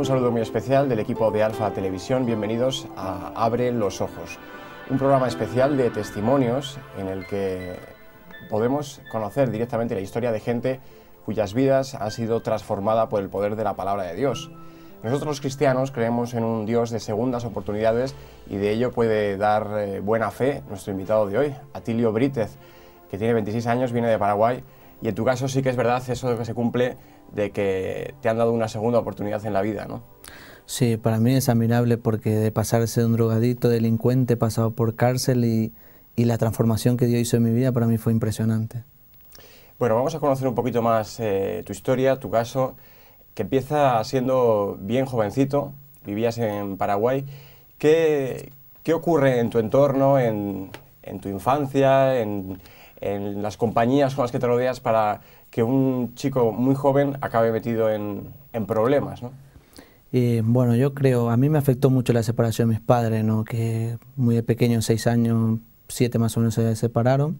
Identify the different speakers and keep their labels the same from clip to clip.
Speaker 1: Un saludo muy especial del equipo de Alfa Televisión. Bienvenidos a Abre los Ojos, un programa especial de testimonios en el que podemos conocer directamente la historia de gente cuyas vidas han sido transformadas por el poder de la palabra de Dios. Nosotros los cristianos creemos en un Dios de segundas oportunidades y de ello puede dar eh, buena fe nuestro invitado de hoy, Atilio Brítez, que tiene 26 años, viene de Paraguay y en tu caso sí que es verdad eso que se cumple de que te han dado una segunda oportunidad en la vida, ¿no?
Speaker 2: Sí, para mí es admirable porque de pasarse de un drogadito, delincuente, pasado por cárcel y, la transformación que Dios hizo en mi vida para mí fue impresionante.
Speaker 1: Bueno, vamos a conocer un poquito más eh, tu historia, tu caso, que empieza siendo bien jovencito, vivías en Paraguay. ¿Qué, qué ocurre en tu entorno, en tu infancia, en, en las compañías con las que te rodeas para que un chico muy joven acabe metido en, problemas, ¿no?
Speaker 2: Eh, bueno, yo creo, a mí me afectó mucho la separación de mis padres, ¿no? que muy de pequeño, seis años, siete más o menos, se separaron.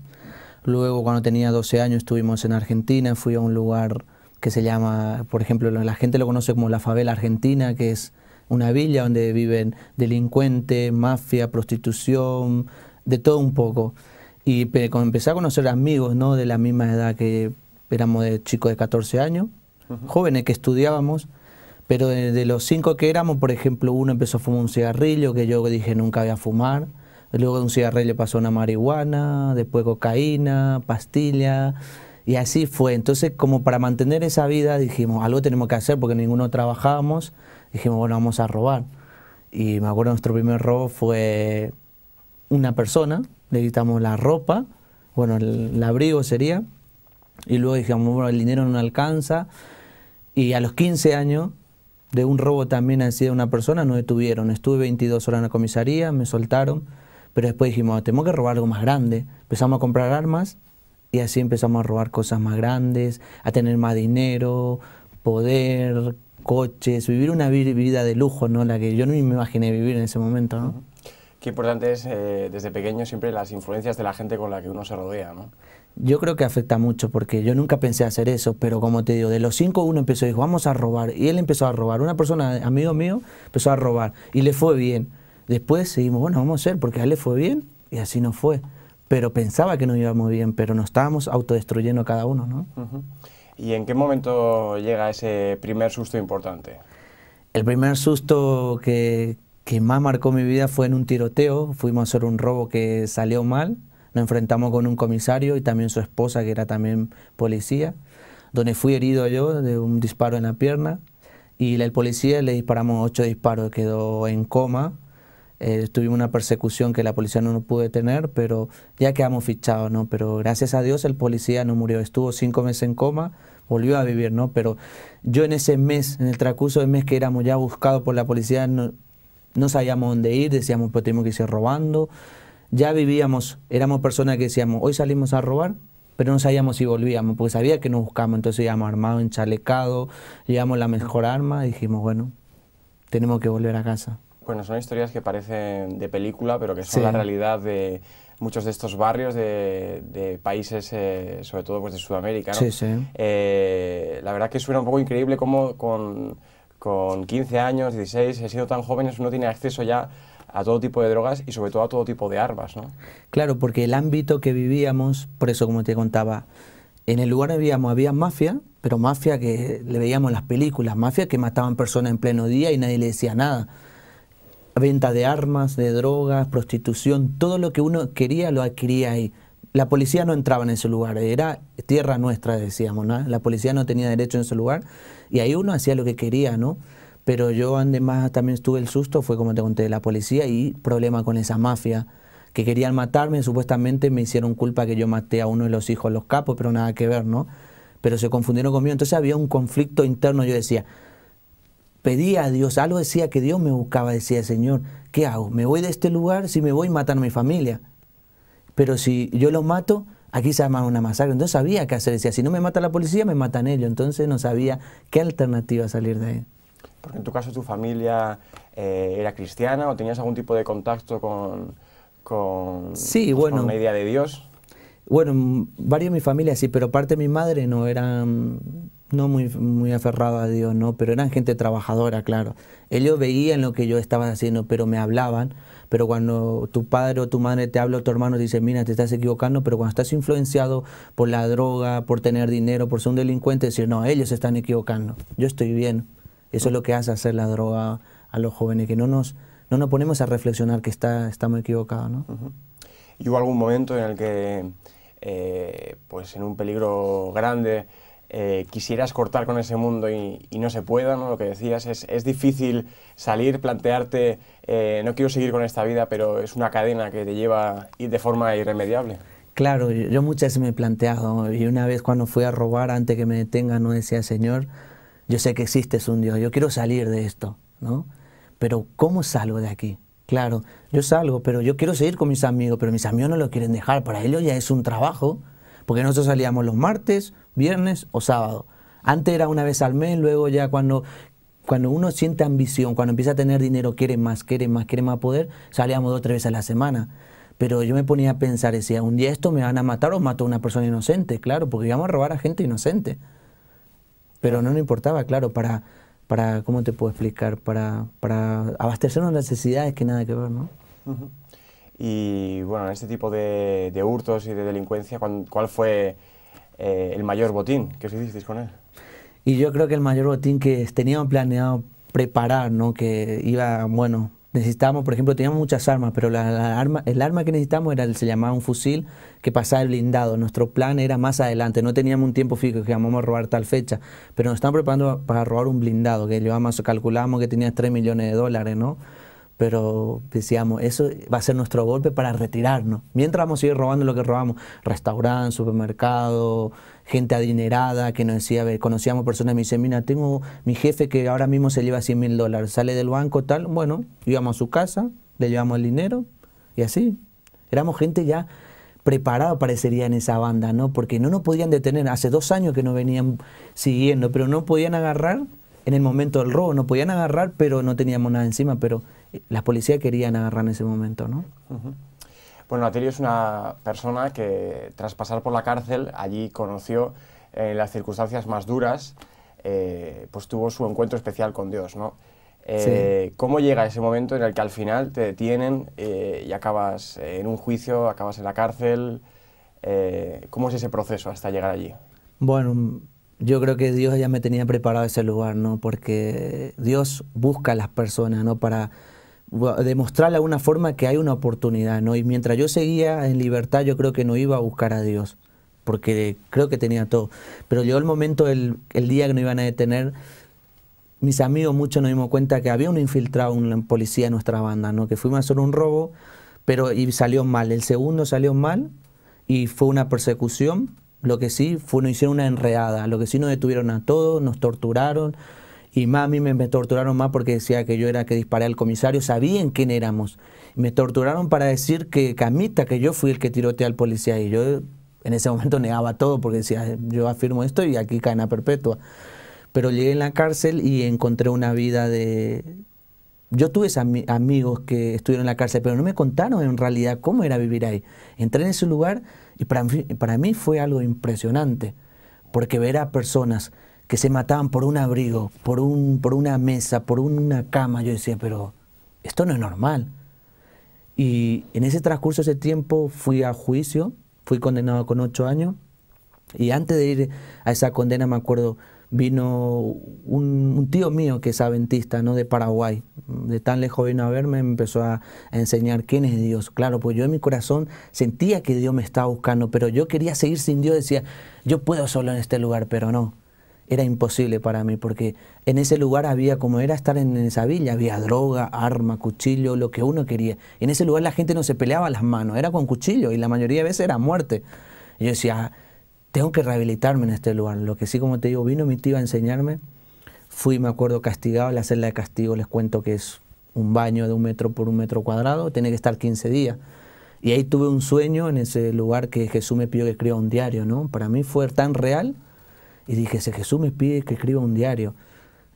Speaker 2: Luego, cuando tenía 12 años, estuvimos en Argentina, fui a un lugar que se llama, por ejemplo, la gente lo conoce como la favela argentina, que es una villa donde viven delincuentes, mafia, prostitución, de todo un poco y empecé a conocer amigos ¿no? de la misma edad que éramos de chicos de 14 años, jóvenes que estudiábamos, pero de, los cinco que éramos, por ejemplo, uno empezó a fumar un cigarrillo que yo dije nunca voy a fumar, luego de un cigarrillo pasó una marihuana, después cocaína, pastilla, y así fue. Entonces, como para mantener esa vida, dijimos, algo tenemos que hacer porque ninguno trabajábamos, dijimos, bueno, vamos a robar. Y me acuerdo, nuestro primer robo fue una persona, quitamos la ropa, bueno, el, abrigo sería, y luego dijimos, bueno, el dinero no alcanza, y a los 15 años de un robo también así de una persona nos detuvieron, estuve 22 horas en la comisaría, me soltaron, pero después dijimos, ah, tenemos que robar algo más grande, empezamos a comprar armas y así empezamos a robar cosas más grandes, a tener más dinero, poder, coches, vivir una vida de lujo, ¿no? La que yo no me imaginé vivir en ese momento, ¿no?
Speaker 1: qué importante es eh, desde pequeño siempre las influencias de la gente con la que uno se rodea, ¿no?
Speaker 2: Yo creo que afecta mucho porque yo nunca pensé hacer eso, pero como te digo, de los cinco uno empezó, y dijo, vamos a robar. Y él empezó a robar. Una persona, amigo mío, empezó a robar y le fue bien. Después seguimos, bueno, vamos a hacer porque a él le fue bien y así no fue. Pero pensaba que iba muy bien, pero nos estábamos autodestruyendo cada uno, ¿no?
Speaker 1: ¿Y en qué momento llega ese primer susto importante?
Speaker 2: El primer susto que, que más marcó mi vida fue en un tiroteo. Fuimos a hacer un robo que salió mal. Nos enfrentamos con un comisario y también su esposa, que era también policía, donde fui herido yo de un disparo en la pierna. Y el policía le disparamos ocho disparos, quedó en coma. Eh, tuvimos una persecución que la policía no nos pudo detener, pero ya quedamos fichados, ¿no? Pero gracias a Dios el policía no murió, estuvo cinco meses en coma, volvió a vivir, ¿no? Pero yo en ese mes, en el transcurso del mes que éramos ya buscados por la policía, no, no sabíamos dónde ir, decíamos, pues tenemos que ir robando. Ya vivíamos, éramos personas que decíamos, hoy salimos a robar, pero no sabíamos si volvíamos, porque sabía que nos buscamos, entonces íbamos armados, enchalecados, llevamos la mejor arma, y dijimos, bueno, tenemos que volver a casa.
Speaker 1: Bueno, son historias que parecen de película, pero que son la realidad de muchos de estos barrios de, países, eh, sobre todo pues de Sudamérica. Sí, sí. Eh, la verdad que suena un poco increíble cómo con con 15 años, 16, he sido tan jóvenes, uno tiene acceso ya a todo tipo de drogas y sobre todo a todo tipo de armas, ¿no?
Speaker 2: Claro, porque el ámbito que vivíamos, por eso como te contaba, en el lugar había mafia, pero mafia que le veíamos en las películas, mafia que mataban personas en pleno día y nadie le decía nada. Venta de armas, de drogas, prostitución, todo lo que uno quería lo adquiría ahí la policía no entraba en ese lugar, era tierra nuestra, decíamos, ¿no? La policía no tenía derecho en ese lugar y ahí uno hacía lo que quería, ¿no? Pero yo además también estuve el susto, fue como te conté, de la policía y problema con esa mafia que querían matarme, supuestamente me hicieron culpa que yo maté a uno de los hijos los capos, pero nada que ver, ¿no? Pero se confundieron conmigo, entonces había un conflicto interno, yo decía, pedía a Dios, algo decía que Dios me buscaba, decía, Señor, ¿qué hago? ¿Me voy de este lugar? Si me voy, matan a mi familia. Pero si yo lo mato, aquí se llama una masacre. Entonces sabía qué hacer. Decía, si no me mata la policía, me matan ellos. Entonces no sabía qué alternativa salir de ahí.
Speaker 1: Porque en tu caso tu familia eh, era cristiana o tenías algún tipo de contacto con, con, sí, pues, la idea de
Speaker 2: Dios. Bueno, varios de mi familia sí, pero parte de mi madre no era no muy, muy aferrada a Dios, no, pero eran gente trabajadora, claro. Ellos veían lo que yo estaba haciendo, pero me hablaban pero cuando tu padre o tu madre te habla o tu hermano dice, mira, te estás equivocando, pero cuando estás influenciado por la droga, por tener dinero, por ser un delincuente, decir, no, ellos están equivocando, yo estoy bien. Eso es lo que hace hacer la droga a los jóvenes, que no nos, no nos ponemos a reflexionar que está, estamos equivocados. ¿no?
Speaker 1: ¿Y hubo algún momento en el que, eh, pues en un peligro grande, eh, quisieras cortar con ese mundo y, no se pueda, ¿no? Lo que decías, es, es difícil salir, plantearte, eh, no quiero seguir con esta vida, pero es una cadena que te lleva de forma irremediable.
Speaker 2: Claro, yo muchas veces me he planteado, y una vez cuando fui a robar, antes que me detengan, no decía, Señor, yo sé que existes un Dios, yo quiero salir de esto, ¿no? Pero ¿cómo salgo de aquí? Claro, yo salgo, pero yo quiero seguir con mis amigos, pero mis amigos no lo quieren dejar, para ellos ya es un trabajo, porque nosotros salíamos los martes, viernes o sábado. Antes era una vez al mes, luego ya cuando, cuando uno siente ambición, cuando empieza a tener dinero, quiere más, quiere más, quiere más poder, salíamos dos o tres veces a la semana. Pero yo me ponía a pensar, decía, un día esto me van a matar o mato a una persona inocente, claro, porque íbamos a robar a gente inocente. Pero no me importaba, claro, para, para ¿cómo te puedo explicar? Para, para abastecernos de necesidades que nada que ver, ¿no?
Speaker 1: Y bueno, en este tipo de, de hurtos y de delincuencia, ¿cuál fue eh, el mayor botín. ¿Qué os hicisteis con él?
Speaker 2: Y yo creo que el mayor botín que teníamos planeado preparar, ¿no? que iba, bueno, necesitábamos, por ejemplo, teníamos muchas armas, pero la, arma, el arma que necesitábamos era, se llamaba un fusil que pasaba el blindado. Nuestro plan era más adelante, no teníamos un tiempo fijo que íbamos a robar tal fecha, pero nos estábamos preparando para robar un blindado, que llevábamos, calculamos que tenía 3 millones de dólares, ¿no? pero decíamos, eso va a ser nuestro golpe para retirarnos. Mientras vamos a ir robando lo que robamos, restaurantes, supermercados, gente adinerada que nos decía, conocíamos personas, me dicen, mira, tengo mi jefe que ahora mismo se lleva 100 mil dólares, sale del banco, tal, bueno, íbamos a su casa, le llevamos el dinero y así. Éramos gente ya preparada, parecería, en esa banda, ¿no? Porque no nos podían detener, hace dos años que nos venían siguiendo, pero no podían agarrar en el momento del robo, no podían agarrar, pero no teníamos nada encima, pero ...las policías querían agarrar en ese momento, ¿no?
Speaker 1: Bueno, Atilio es una persona que tras pasar por la cárcel allí conoció en eh, las circunstancias más duras, eh, pues tuvo su encuentro especial con Dios, ¿no? Eh, ¿Cómo llega ese momento en el que al final te detienen y acabas en un juicio, acabas en la cárcel? ¿Cómo es ese proceso hasta llegar allí?
Speaker 2: Bueno, yo creo que Dios ya me tenía preparado ese lugar, ¿no? Porque Dios busca a las personas, ¿no? Para demostrar de alguna forma que hay una oportunidad, ¿no? Y mientras yo seguía en libertad, yo creo que no iba a buscar a Dios, porque creo que tenía todo. Pero llegó el momento, el, el día que nos iban a detener, mis amigos muchos nos dimos cuenta que había un infiltrado, un policía en nuestra banda, ¿no? Que fuimos a hacer un robo, pero y salió mal. El segundo salió mal y fue una persecución. Lo que sí, fue, nos hicieron una enredada. Lo que sí, nos detuvieron a todos, nos torturaron y más a mí me, torturaron más porque decía que yo era que disparé al comisario, sabían quién éramos. Me torturaron para decir que Camita, que yo fui el que tiroteé al policía. Y yo en ese momento negaba todo porque decía, yo afirmo esto y aquí cadena perpetua. Pero llegué en la cárcel y encontré una vida de... Yo tuve amigos que estuvieron en la cárcel, pero no me contaron en realidad cómo era vivir ahí. Entré en ese lugar y para para mí fue algo impresionante, porque ver a personas que se mataban por un abrigo, por, un, por una mesa, por una cama. Yo decía, pero esto no es normal. Y en ese transcurso de ese tiempo fui a juicio, fui condenado con ocho años. Y antes de ir a esa condena, me acuerdo, vino un, tío mío que es adventista, ¿no? De Paraguay. De tan lejos vino a verme, me empezó a, a, enseñar quién es Dios. Claro, pues yo en mi corazón sentía que Dios me estaba buscando, pero yo quería seguir sin Dios. Decía, yo puedo solo en este lugar, pero no era imposible para mí, porque en ese lugar había, como era estar en esa villa, había droga, arma, cuchillo, lo que uno quería. en ese lugar la gente no se peleaba las manos, era con cuchillo y la mayoría de veces era muerte. Y yo decía, tengo que rehabilitarme en este lugar. Lo que sí, como te digo, vino mi tío a enseñarme. Fui, me acuerdo, castigado. La celda de castigo, les cuento que es un baño de un metro por un metro cuadrado, tiene que estar 15 días. Y ahí tuve un sueño en ese lugar que Jesús me pidió que escriba un diario, ¿no? Para mí fue tan real y dije, si Jesús me pide que escriba un diario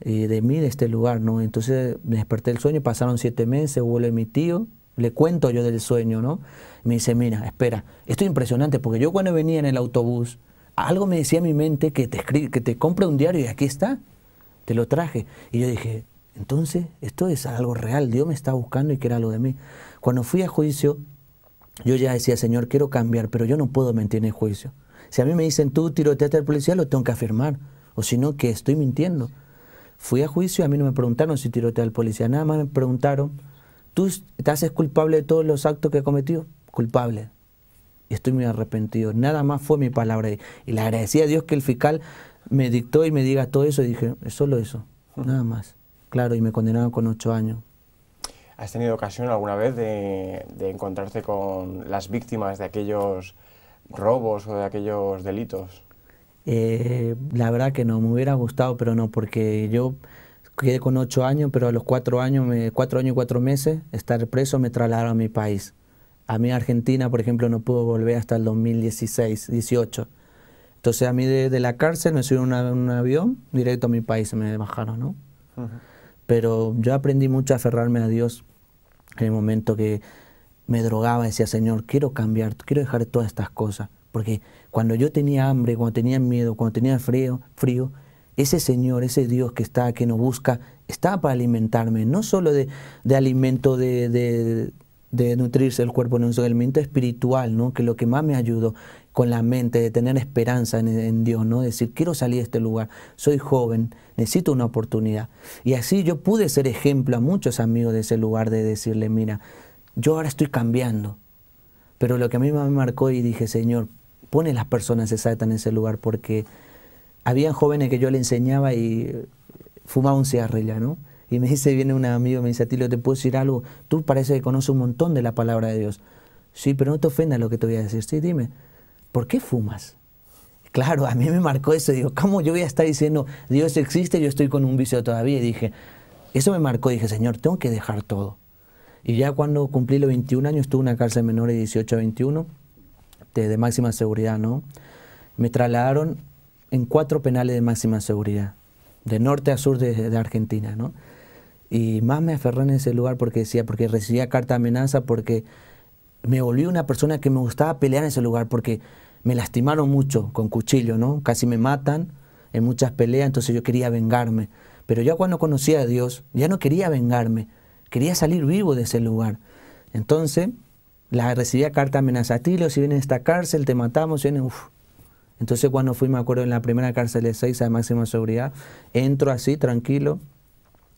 Speaker 2: eh, de mí, de este lugar, ¿no? Entonces me desperté el sueño, pasaron siete meses, vuelve mi tío, le cuento yo del sueño, ¿no? Me dice, mira, espera, esto es impresionante, porque yo cuando venía en el autobús, algo me decía en mi mente que te, escribe, que te compre un diario y aquí está, te lo traje. Y yo dije, entonces, esto es algo real, Dios me está buscando y quiere algo de mí. Cuando fui a juicio, yo ya decía, Señor, quiero cambiar, pero yo no puedo mentir en juicio. Si a mí me dicen, tú tiroteaste al policía, lo tengo que afirmar. O si no, que estoy mintiendo. Fui a juicio, y a mí no me preguntaron si tiroteé al policía, nada más me preguntaron, ¿tú te haces culpable de todos los actos que he cometido? Culpable. Y Estoy muy arrepentido. Nada más fue mi palabra. Y le agradecí a Dios que el fiscal me dictó y me diga todo eso. Y dije, es solo eso, nada más. Claro, y me condenaron con ocho años.
Speaker 1: ¿Has tenido ocasión alguna vez de, de encontrarte con las víctimas de aquellos robos o de aquellos delitos?
Speaker 2: Eh, la verdad que no, me hubiera gustado, pero no, porque yo quedé con ocho años, pero a los cuatro años, cuatro años y cuatro meses, estar preso me trasladaron a mi país. A mí Argentina, por ejemplo, no pudo volver hasta el 2016, 18. Entonces a mí de, la cárcel me subieron a un avión directo a mi país, me bajaron, ¿no? Pero yo aprendí mucho a aferrarme a Dios en el momento que me drogaba, decía, Señor, quiero cambiar, quiero dejar todas estas cosas. Porque cuando yo tenía hambre, cuando tenía miedo, cuando tenía frío, frío, ese Señor, ese Dios que está, que nos busca, estaba para alimentarme, no solo de, alimento, de, de, nutrirse el cuerpo, no, sino de alimento espiritual, ¿no? que lo que más me ayudó con la mente, de tener esperanza en, Dios, ¿no? decir, quiero salir de este lugar, soy joven, necesito una oportunidad. Y así yo pude ser ejemplo a muchos amigos de ese lugar de decirle, mira, yo ahora estoy cambiando, pero lo que a mí me marcó y dije, Señor, pone las personas exactas en ese lugar, porque había jóvenes que yo le enseñaba y eh, fumaba un cigarrillo, ¿no? Y me dice, viene un amigo, me dice, Tilo, ¿te puedo decir algo? Tú parece que conoces un montón de la palabra de Dios. Sí, pero no te ofenda lo que te voy a decir. Sí, dime, ¿por qué fumas? Claro, a mí me marcó eso. Digo, ¿cómo yo voy a estar diciendo, Dios existe, yo estoy con un vicio todavía? Y dije, eso me marcó. Dije, Señor, tengo que dejar todo. Y ya cuando cumplí los 21 años, estuve en una cárcel menor de 18 a 21, de, máxima seguridad, ¿no? Me trasladaron en cuatro penales de máxima seguridad, de norte a sur de, Argentina, ¿no? Y más me aferré en ese lugar porque decía, porque recibía carta de amenaza, porque me volví una persona que me gustaba pelear en ese lugar, porque me lastimaron mucho con cuchillo, ¿no? Casi me matan en muchas peleas, entonces yo quería vengarme. Pero ya cuando conocí a Dios, ya no quería vengarme, Quería salir vivo de ese lugar. Entonces, la recibía carta amenazativa, si vienes a esta cárcel, te matamos, si Entonces cuando fui, me acuerdo, en la primera cárcel de seis de máxima seguridad, entro así, tranquilo,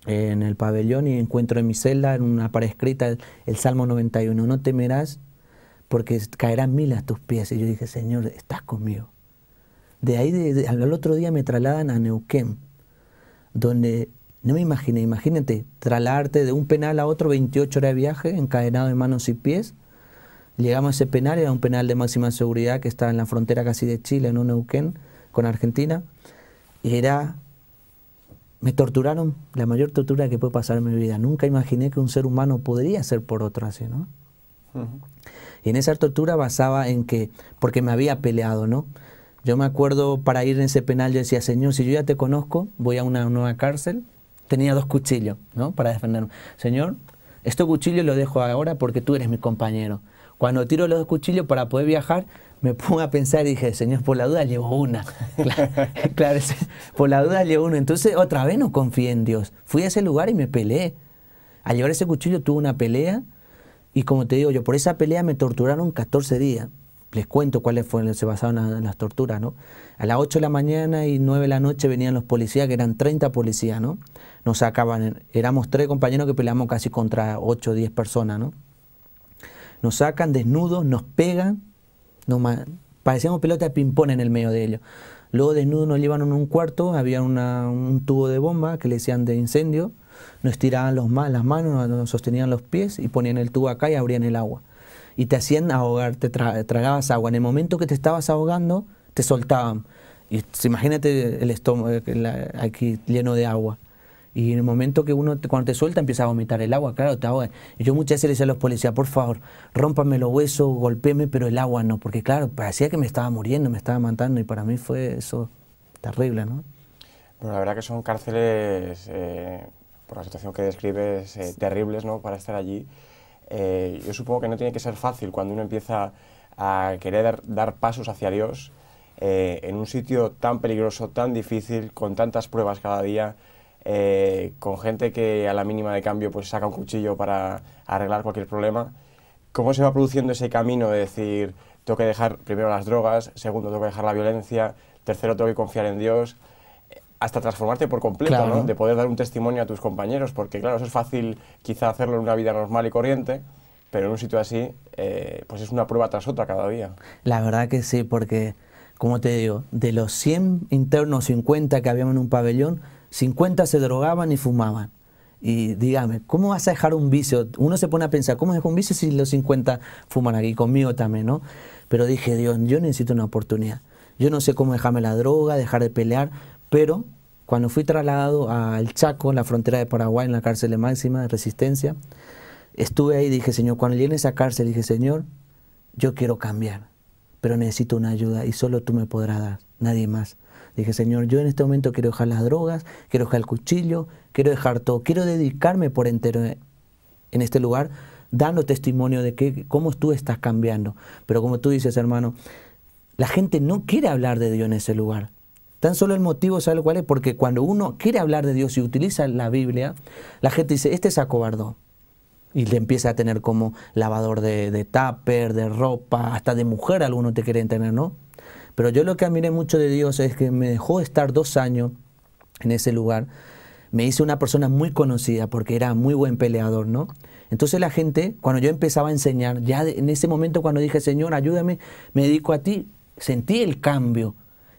Speaker 2: en el pabellón y encuentro en mi celda, en una pared escrita, el, Salmo 91, no temerás porque caerán mil a tus pies. Y yo dije, Señor, estás conmigo. De ahí, al otro día me trasladan a Neuquén, donde no me imaginé, imagínate, trasladarte de un penal a otro, 28 horas de viaje, encadenado de manos y pies. Llegamos a ese penal, era un penal de máxima seguridad que estaba en la frontera casi de Chile, en un Neuquén, con Argentina. Y Era. Me torturaron la mayor tortura que puede pasar en mi vida. Nunca imaginé que un ser humano podría ser por otro así, ¿no? Y en esa tortura basaba en que, porque me había peleado, ¿no? Yo me acuerdo para ir en ese penal, yo decía, Señor, si yo ya te conozco, voy a una nueva cárcel, tenía dos cuchillos ¿no? para defenderme. Señor, este cuchillo lo dejo ahora porque tú eres mi compañero. Cuando tiro los dos cuchillos para poder viajar, me pongo a pensar y dije, Señor, por la duda llevo una. claro, por la duda llevo uno. Entonces otra vez no confié en Dios. Fui a ese lugar y me peleé. Al llevar ese cuchillo tuve una pelea y como te digo yo, por esa pelea me torturaron 14 días les cuento cuáles fueron, se basaban en las torturas, ¿no? A las 8 de la mañana y 9 de la noche venían los policías, que eran 30 policías, ¿no? Nos sacaban, éramos tres compañeros que peleamos casi contra 8 o 10 personas, ¿no? Nos sacan desnudos, nos pegan, nos parecíamos pelota de ping-pong en el medio de ellos. Luego desnudos nos llevan a un cuarto, había un tubo de bomba que le decían de incendio, nos tiraban los, las manos, nos sostenían los pies y ponían el tubo acá y abrían el agua y te hacían ahogar, te tragabas agua. En el momento que te estabas ahogando, te soltaban. Y imagínate el estómago eh, aquí lleno de agua. Y en el momento que uno, cuando te suelta, empieza a vomitar el agua, claro, te ahoga. Y yo muchas veces le decía a los policías, por favor, rómpame los huesos, golpeme, pero el agua no, porque claro, parecía que me estaba muriendo, me estaba matando, y para mí fue eso terrible, ¿no?
Speaker 1: Bueno, la verdad que son cárceles, eh, por la situación que describes, eh, terribles, ¿no? Para estar allí. Eh, yo supongo que no tiene que ser fácil cuando uno empieza a querer dar, pasos hacia Dios eh, en un sitio tan peligroso, tan difícil, con tantas pruebas cada día, eh, con gente que a la mínima de cambio pues saca un cuchillo para arreglar cualquier problema. ¿Cómo se va produciendo ese camino de decir, tengo que dejar primero las drogas, segundo, tengo que dejar la violencia, tercero, tengo que confiar en Dios? hasta transformarte por completo, De poder dar un testimonio a tus compañeros, porque claro, eso es fácil quizá hacerlo en una vida normal y corriente, pero en un sitio así, eh, pues es una prueba tras otra cada día.
Speaker 2: La verdad que sí, porque, como te digo, de los 100 internos, 50 que habíamos en un pabellón, 50 se drogaban y fumaban. Y dígame, ¿cómo vas a dejar un vicio? Uno se pone a pensar, ¿cómo dejo un vicio si los 50 fuman aquí conmigo también, no? Pero dije, Dios, yo necesito una oportunidad. Yo no sé cómo dejarme la droga, dejar de pelear, pero cuando fui trasladado al Chaco, en la frontera de Paraguay, en la cárcel de máxima de resistencia, estuve ahí y dije, Señor, cuando llegué a esa cárcel, dije, Señor, yo quiero cambiar, pero necesito una ayuda y solo tú me podrás dar, nadie más. Dije, Señor, yo en este momento quiero dejar las drogas, quiero dejar el cuchillo, quiero dejar todo, quiero dedicarme por entero en este lugar, dando testimonio de que, cómo tú estás cambiando. Pero como tú dices, hermano, la gente no quiere hablar de Dios en ese lugar. Tan solo el motivo, ¿sabe cuál es? Porque cuando uno quiere hablar de Dios y utiliza la Biblia, la gente dice, este es acobardó. Y le empieza a tener como lavador de, de tupper, de ropa, hasta de mujer alguno te quieren tener, ¿no? Pero yo lo que admiré mucho de Dios es que me dejó estar dos años en ese lugar. Me hice una persona muy conocida porque era muy buen peleador, ¿no? Entonces la gente, cuando yo empezaba a enseñar, ya en ese momento cuando dije, Señor, ayúdame, me dedico a ti, sentí el cambio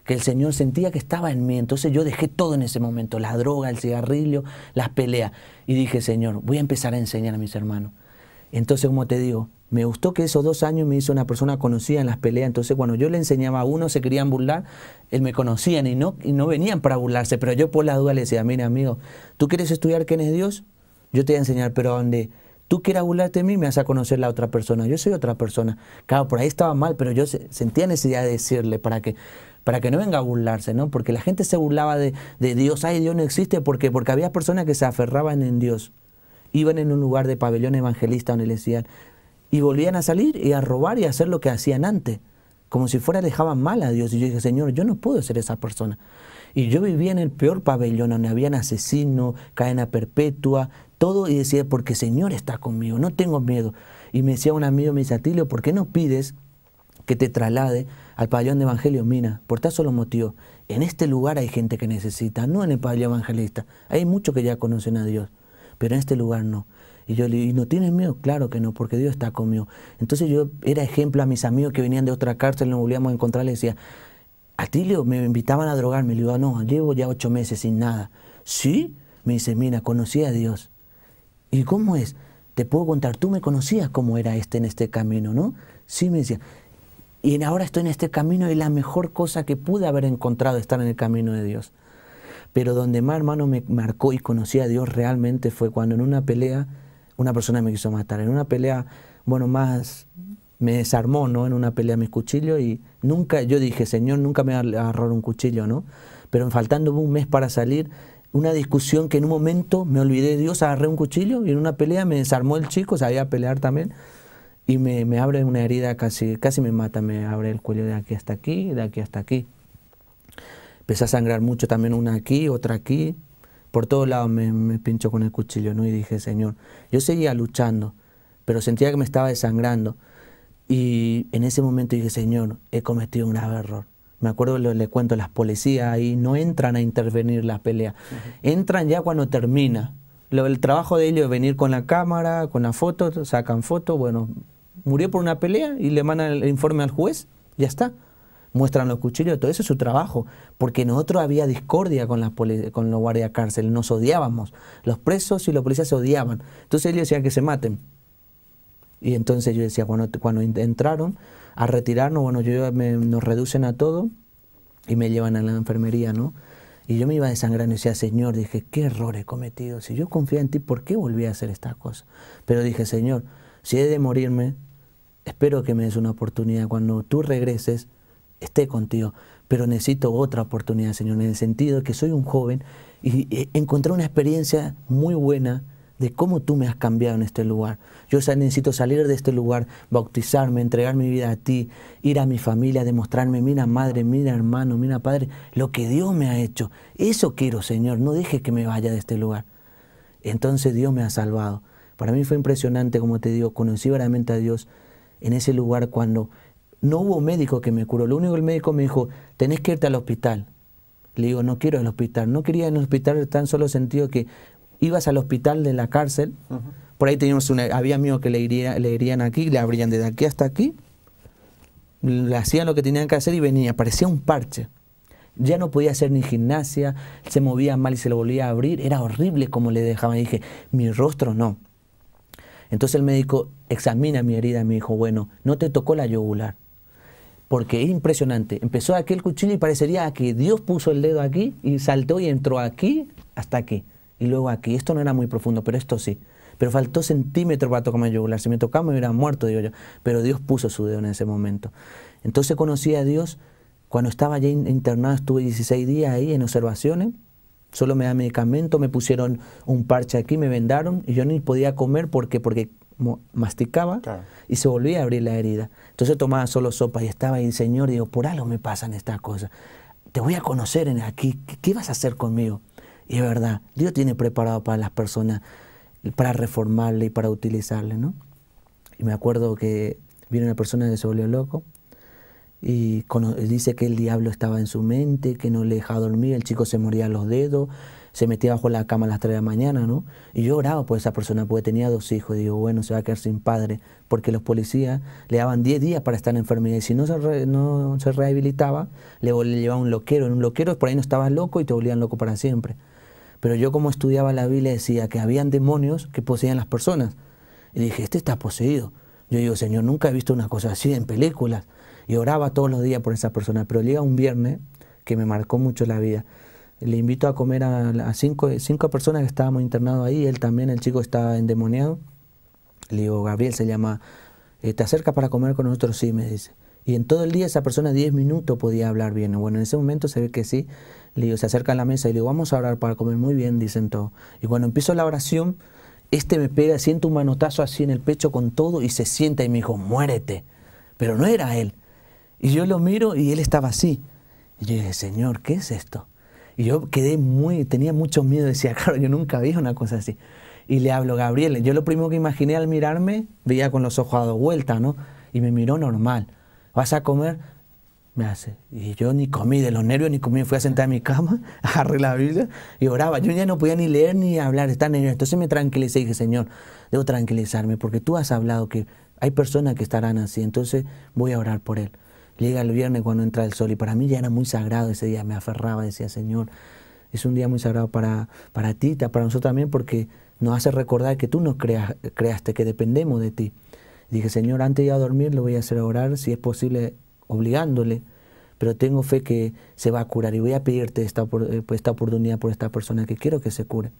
Speaker 2: que el Señor sentía que estaba en mí. Entonces yo dejé todo en ese momento, la droga, el cigarrillo, las peleas. Y dije, Señor, voy a empezar a enseñar a mis hermanos. Entonces, como te digo, me gustó que esos dos años me hizo una persona conocida en las peleas. Entonces, cuando yo le enseñaba a uno, se querían burlar, él me conocían y no, y no venían para burlarse. Pero yo por la duda le decía, mira, amigo, ¿tú quieres estudiar quién es Dios? Yo te voy a enseñar, pero donde tú quieras burlarte de mí, me vas a conocer la otra persona. Yo soy otra persona. Claro, por ahí estaba mal, pero yo sentía necesidad de decirle para que para que no venga a burlarse, ¿no? Porque la gente se burlaba de, Dios, ay, Dios no existe, porque Porque había personas que se aferraban en Dios, iban en un lugar de pabellón evangelista donde le decían, y volvían a salir y a robar y a hacer lo que hacían antes, como si fuera dejaban mal a Dios. Y yo dije, Señor, yo no puedo ser esa persona. Y yo vivía en el peor pabellón, donde habían asesinos, cadena perpetua, todo, y decía, porque Señor está conmigo, no tengo miedo. Y me decía un amigo, me dice, Atilio, ¿por qué no pides que te traslade al pabellón de Evangelio Mina. Por tal solo motivo, en este lugar hay gente que necesita, no en el pabellón evangelista. Hay muchos que ya conocen a Dios, pero en este lugar no. Y yo le digo, ¿y no tienes miedo? Claro que no, porque Dios está conmigo. Entonces yo era ejemplo a mis amigos que venían de otra cárcel, nos volvíamos a encontrar, les decía, ti me invitaban a drogarme. Le digo, ah, no, llevo ya ocho meses sin nada. ¿Sí? Me dice, mira, conocí a Dios. ¿Y cómo es? Te puedo contar, tú me conocías cómo era este en este camino, ¿no? Sí, me decía, y ahora estoy en este camino y la mejor cosa que pude haber encontrado estar en el camino de Dios. Pero donde más hermano me marcó y conocí a Dios realmente fue cuando en una pelea una persona me quiso matar. En una pelea, bueno, más me desarmó, ¿no? En una pelea mi cuchillo y nunca, yo dije, Señor, nunca me agarró un cuchillo, ¿no? Pero faltando un mes para salir, una discusión que en un momento me olvidé de Dios, agarré un cuchillo y en una pelea me desarmó el chico, sabía pelear también y me, me, abre una herida casi, casi me mata, me abre el cuello de aquí hasta aquí, de aquí hasta aquí. Empecé a sangrar mucho también una aquí, otra aquí, por todos lados me, me con el cuchillo, ¿no? Y dije, Señor, yo seguía luchando, pero sentía que me estaba desangrando. Y en ese momento dije, Señor, he cometido un grave error. Me acuerdo, le, le cuento, las policías ahí no entran a intervenir la pelea Entran ya cuando termina. Lo, el trabajo de ellos es venir con la cámara, con la foto, sacan foto, bueno, murió por una pelea y le mandan el informe al juez, ya está. Muestran los cuchillos, todo eso es su trabajo, porque nosotros había discordia con, con los guardias de cárcel, nos odiábamos, los presos y los policías se odiaban. Entonces ellos decían que se maten. Y entonces yo decía, cuando, cuando entraron a retirarnos, bueno, yo nos reducen a todo y me llevan a la enfermería, ¿no? Y yo me iba desangrando y decía, Señor, dije, qué error he cometido. Si yo confía en ti, ¿por qué volví a hacer esta cosa Pero dije, Señor, si he de morirme, espero que me des una oportunidad cuando tú regreses, esté contigo, pero necesito otra oportunidad, Señor, en el sentido de que soy un joven y eh, encontré una experiencia muy buena de cómo tú me has cambiado en este lugar. Yo necesito salir de este lugar, bautizarme, entregar mi vida a ti, ir a mi familia, demostrarme, mira madre, mira hermano, mira padre, lo que Dios me ha hecho. Eso quiero, Señor, no dejes que me vaya de este lugar. Entonces Dios me ha salvado. Para mí fue impresionante, como te digo, conocí verdaderamente a Dios en ese lugar cuando no hubo médico que me curó. Lo único que el médico me dijo, tenés que irte al hospital. Le digo, no quiero al hospital. No quería en al hospital tan solo sentido que ibas al hospital de la cárcel. Por ahí teníamos una, había amigos que le, irían aquí, le abrían desde aquí hasta aquí. Le hacían lo que tenían que hacer y venía. Parecía un parche. Ya no podía hacer ni gimnasia, se movía mal y se lo volvía a abrir. Era horrible como le dejaban. Y dije, mi rostro no. Entonces el médico examina mi herida, me dijo, bueno, no te tocó la yugular. Porque es impresionante. Empezó aquí el cuchillo y parecería que Dios puso el dedo aquí y saltó y entró aquí hasta aquí. Y luego aquí. Esto no era muy profundo, pero esto sí. Pero faltó centímetro para tocarme la yugular. Si me tocaba me hubiera muerto, digo yo. Pero Dios puso su dedo en ese momento. Entonces conocí a Dios. Cuando estaba ya internado, estuve 16 días ahí en observaciones. Solo me da medicamento, me pusieron un parche aquí, me vendaron y yo ni podía comer porque, porque masticaba y se volvía a abrir la herida. Entonces tomaba solo sopa y estaba en Señor, digo, por algo me pasan estas cosas. Te voy a conocer en aquí, ¿qué, vas a hacer conmigo? Y es verdad, Dios tiene preparado para las personas, para reformarle y para utilizarle, ¿no? Y me acuerdo que viene una persona que se volvió loco y dice que el diablo estaba en su mente, que no le dejaba dormir, el chico se moría los dedos, se metía bajo la cama a las 3 de la mañana, ¿no? Y yo oraba por esa persona porque tenía dos hijos. Y digo, bueno, se va a quedar sin padre, porque los policías le daban 10 días para estar en enfermedad. Y si no se, se rehabilitaba, le, llevaba un loquero. En un loquero por ahí no estabas loco y te volvían loco para siempre. Pero yo como estudiaba la Biblia decía que habían demonios que poseían las personas. Y dije, este está poseído. Yo digo, Señor, nunca he visto una cosa así en películas. Y oraba todos los días por esa persona. Pero llega un viernes que me marcó mucho la vida le invito a comer a, cinco, personas que estábamos internados ahí, él también, el chico estaba endemoniado. Le digo, Gabriel se llama, eh, ¿te acercas para comer con nosotros? Sí, me dice. Y en todo el día esa persona 10 minutos podía hablar bien. Bueno, en ese momento se ve que sí. Le digo, se acerca a la mesa y le digo, vamos a orar para comer muy bien, dicen todos. Y cuando empiezo la oración, este me pega, siento un manotazo así en el pecho con todo y se sienta y me dijo, muérete. Pero no era él. Y yo lo miro y él estaba así. Y yo dije, Señor, ¿qué es esto? Y yo quedé muy, tenía mucho miedo, decía, claro, yo nunca vi una cosa así. Y le hablo, Gabriel, yo lo primero que imaginé al mirarme, veía con los ojos a dos vuelta, ¿no? Y me miró normal. ¿Vas a comer? Me hace. Y yo ni comí de los nervios, ni comí. Fui a sentar en mi cama, agarré la Biblia y oraba. Yo ya no podía ni leer ni hablar, estaba nervioso. Entonces me tranquilicé y dije, Señor, debo tranquilizarme porque tú has hablado que hay personas que estarán así, entonces voy a orar por él. Llega el viernes cuando entra el sol y para mí ya era muy sagrado ese día, me aferraba, decía Señor, es un día muy sagrado para, para ti, para nosotros también, porque nos hace recordar que tú nos creaste, que dependemos de ti. dije, Señor, antes de ir a dormir le voy a hacer orar, si es posible, obligándole, pero tengo fe que se va a curar y voy a pedirte esta, eh, pues, oportunidad por esta persona que quiero que se cure.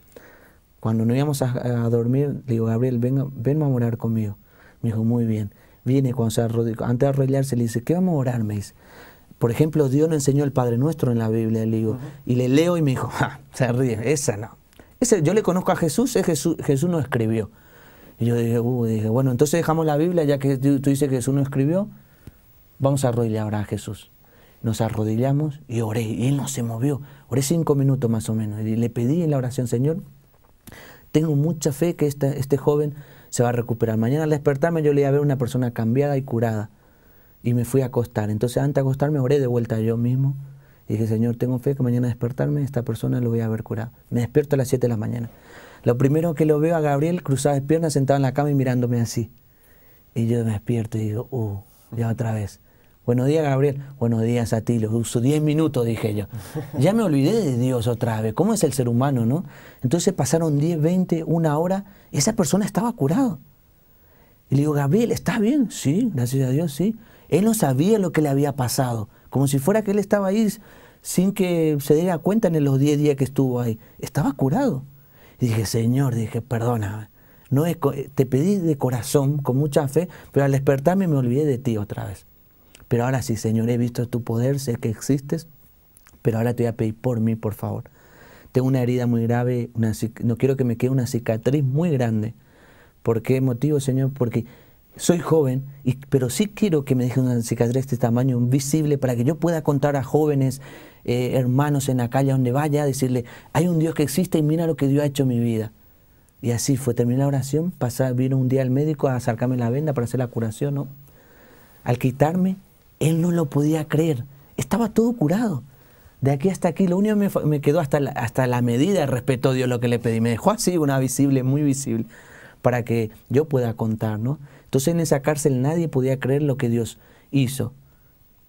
Speaker 2: Cuando nos íbamos a, dormir, le digo, Gabriel, ven, ven a morar conmigo. Me dijo, muy bien viene cuando se arrodilla, antes de arrodillarse le dice, ¿qué vamos a orar? Me Por ejemplo, Dios nos enseñó el Padre Nuestro en la Biblia, le digo, y le leo y me dijo, se ríe, esa no. Ese, yo le conozco a Jesús, es Jesús, Jesús no escribió. Y yo dije, uh", dije, bueno, entonces dejamos la Biblia, ya que tú, dices que Jesús no escribió, vamos a arrodillar ahora a Jesús. Nos arrodillamos y oré, y él no se movió. Oré cinco minutos más o menos, y le pedí en la oración, Señor, tengo mucha fe que este joven se va a recuperar. Mañana al despertarme yo le iba a ver una persona cambiada y curada. Y me fui a acostar. Entonces antes de acostarme oré de vuelta yo mismo. Y dije, Señor, tengo fe que mañana despertarme esta persona lo voy a ver curada. Me despierto a las 7 de la mañana. Lo primero que lo veo a Gabriel cruzado de piernas, sentado en la cama y mirándome así. Y yo me despierto y digo, uh, ya otra vez. Buenos días, Gabriel. Buenos días a ti. Los uso 10 minutos, dije yo. Ya me olvidé de Dios otra vez. ¿Cómo es el ser humano, no? Entonces pasaron 10, 20, una hora. Esa persona estaba curada. Y le digo, Gabriel, ¿estás bien? Sí, gracias a Dios, sí. Él no sabía lo que le había pasado. Como si fuera que él estaba ahí sin que se diera cuenta en los 10 días que estuvo ahí. Estaba curado. Y dije, Señor, dije, perdóname. No te pedí de corazón, con mucha fe, pero al despertarme me olvidé de ti otra vez. Pero ahora sí, Señor, he visto tu poder, sé que existes, pero ahora te voy a pedir por mí, por favor. Tengo una herida muy grave, no quiero que me quede una cicatriz muy grande. ¿Por qué motivo, Señor? Porque soy joven, pero sí quiero que me deje una cicatriz de este tamaño, invisible para que yo pueda contar a jóvenes, eh, hermanos en la calle, donde vaya, decirle, hay un Dios que existe y mira lo que Dios ha hecho en mi vida. Y así fue, terminé la oración, pasé, vino un día al médico a sacarme la venda para hacer la curación, ¿no? Al quitarme, él no lo podía creer. Estaba todo curado. De aquí hasta aquí, lo único que me, quedó hasta la, hasta la medida, a Dios lo que le pedí. Me dejó así, una visible, muy visible, para que yo pueda contar, ¿no? Entonces en esa cárcel nadie podía creer lo que Dios hizo.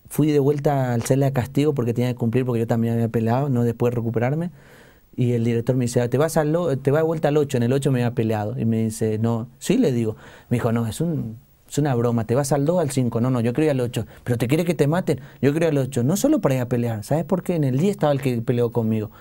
Speaker 2: Fui de vuelta al celda de castigo porque tenía que cumplir, porque yo también había peleado, no después de recuperarme. Y el director me dice, ah, te vas, al, te vas de vuelta al 8, en el 8 me había peleado. Y me dice, no, sí le digo. Me dijo, no, es un es una broma, te vas al 2, al 5, no, no, yo quiero ir al 8, pero te quiere que te maten, yo quiero ir al 8, no solo para ir a pelear, ¿sabes por qué? En el 10 estaba el que peleó conmigo,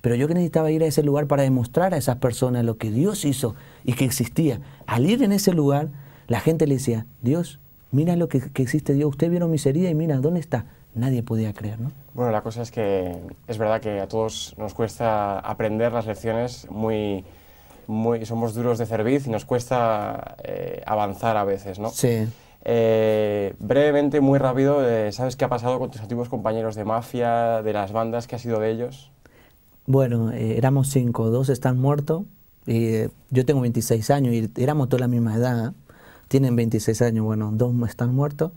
Speaker 2: pero yo que necesitaba ir a ese lugar para demostrar a esas personas lo que Dios hizo y que existía. Al ir en ese lugar, la gente le decía, Dios, mira lo que, existe Dios, usted vio mi y mira, ¿dónde está? Nadie podía creer, ¿no?
Speaker 1: Bueno, la cosa es que es verdad que a todos nos cuesta aprender las lecciones muy somos duros de cerviz y nos cuesta eh, avanzar a veces, ¿no? Sí. Eh, brevemente, muy rápido, eh, ¿sabes qué ha pasado con tus antiguos compañeros de mafia, de las bandas? ¿Qué ha sido de ellos?
Speaker 2: Bueno, éramos cinco, dos están muertos. Y, yo tengo 26 años y éramos todos la misma edad. Tienen 26 años, bueno, dos están muertos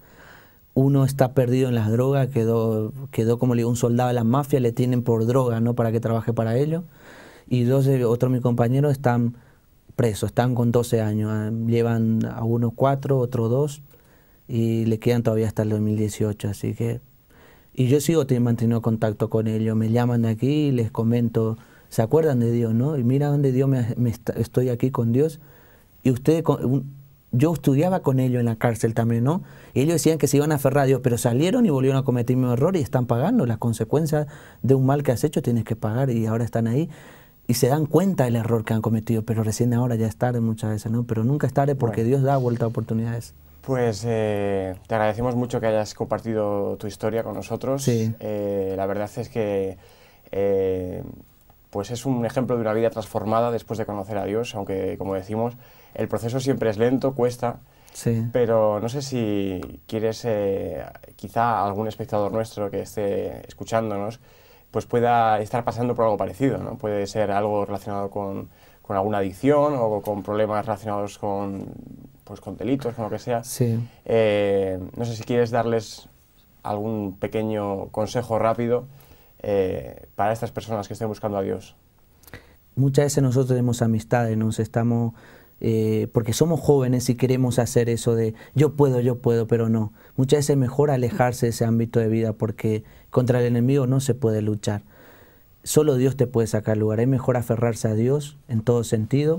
Speaker 2: uno está perdido en las drogas, quedó, quedó como un soldado de la mafia, le tienen por droga, ¿no? Para que trabaje para ellos y dos de eh, otros mis compañeros están presos, están con 12 años, ah, llevan a uno cuatro, otro dos y le quedan todavía hasta el 2018, así que... Y yo sigo manteniendo contacto con ellos, me llaman aquí y les comento, se acuerdan de Dios, ¿no? Y mira dónde Dios me, estoy aquí con Dios. Y ustedes, yo estudiaba con ellos en la cárcel también, ¿no? ellos decían que se iban a aferrar a Dios, pero salieron y volvieron a cometer mi error y están pagando. Las consecuencias de un mal que has hecho tienes que pagar y ahora están ahí y se dan cuenta del error que han cometido, pero recién ahora ya es tarde muchas veces, ¿no? Pero nunca es tarde porque Dios da vuelta a oportunidades.
Speaker 1: Pues eh, te agradecemos mucho que hayas compartido tu historia con nosotros. Sí. Eh, la verdad es que eh, pues es un ejemplo de una vida transformada después de conocer a Dios, aunque como decimos, el proceso siempre es lento, cuesta, Sí. Pero no sé si quieres, quizá algún espectador nuestro que esté escuchándonos, pues pueda estar pasando por algo parecido, ¿no? Puede ser algo relacionado con, alguna adicción o con problemas relacionados con, pues, con delitos, con lo que sea. Eh, no sé si quieres darles algún pequeño consejo rápido eh, para estas personas que estén buscando a Dios.
Speaker 2: Muchas veces nosotros tenemos amistades, nos estamos eh, porque somos jóvenes y queremos hacer eso de yo puedo, yo puedo, pero no. Muchas veces es mejor alejarse de ese ámbito de vida porque contra el enemigo no se puede luchar. Solo Dios te puede sacar lugar. Es mejor aferrarse a Dios en todo sentido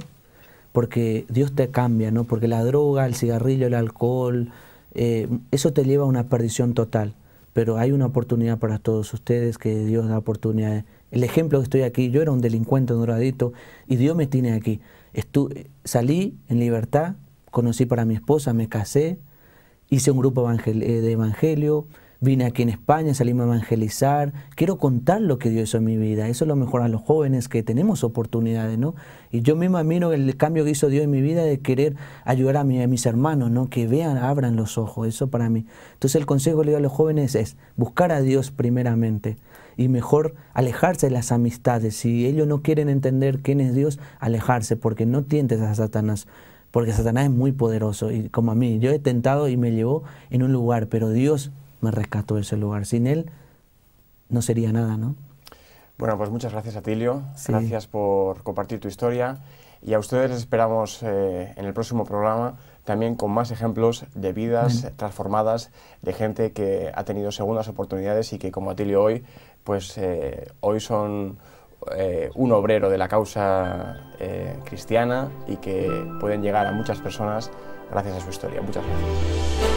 Speaker 2: porque Dios te cambia, ¿no? Porque la droga, el cigarrillo, el alcohol, eh, eso te lleva a una perdición total. Pero hay una oportunidad para todos ustedes que Dios da oportunidad. El ejemplo que estoy aquí, yo era un delincuente, un y Dios me tiene aquí. Estuve, salí en libertad, conocí para mi esposa, me casé, hice un grupo eh, de evangelio, vine aquí en España, salí a evangelizar, quiero contar lo que Dios hizo en mi vida. Eso es lo mejor a los jóvenes que tenemos oportunidades, ¿no? Y yo mismo admiro el cambio que hizo Dios en mi vida de querer ayudar a, a, mis hermanos, ¿no? Que vean, abran los ojos, eso para mí. Entonces el consejo que le doy a los jóvenes es buscar a Dios primeramente y mejor alejarse de las amistades. Si ellos no quieren entender quién es Dios, alejarse, porque no tientes a Satanás, porque Satanás es muy poderoso y como a mí, yo he tentado y me llevó en un lugar, pero Dios me rescató de ese lugar. Sin Él no sería nada, ¿no?
Speaker 1: Bueno, pues muchas gracias, Atilio. Gracias por compartir tu historia. Y a ustedes esperamos eh, en el próximo programa también con más ejemplos de vidas transformadas, de gente que ha tenido segundas oportunidades y que, como Atilio hoy, pues eh, hoy son eh, un obrero de la causa eh, cristiana y que pueden llegar a muchas personas gracias a su historia. Muchas gracias.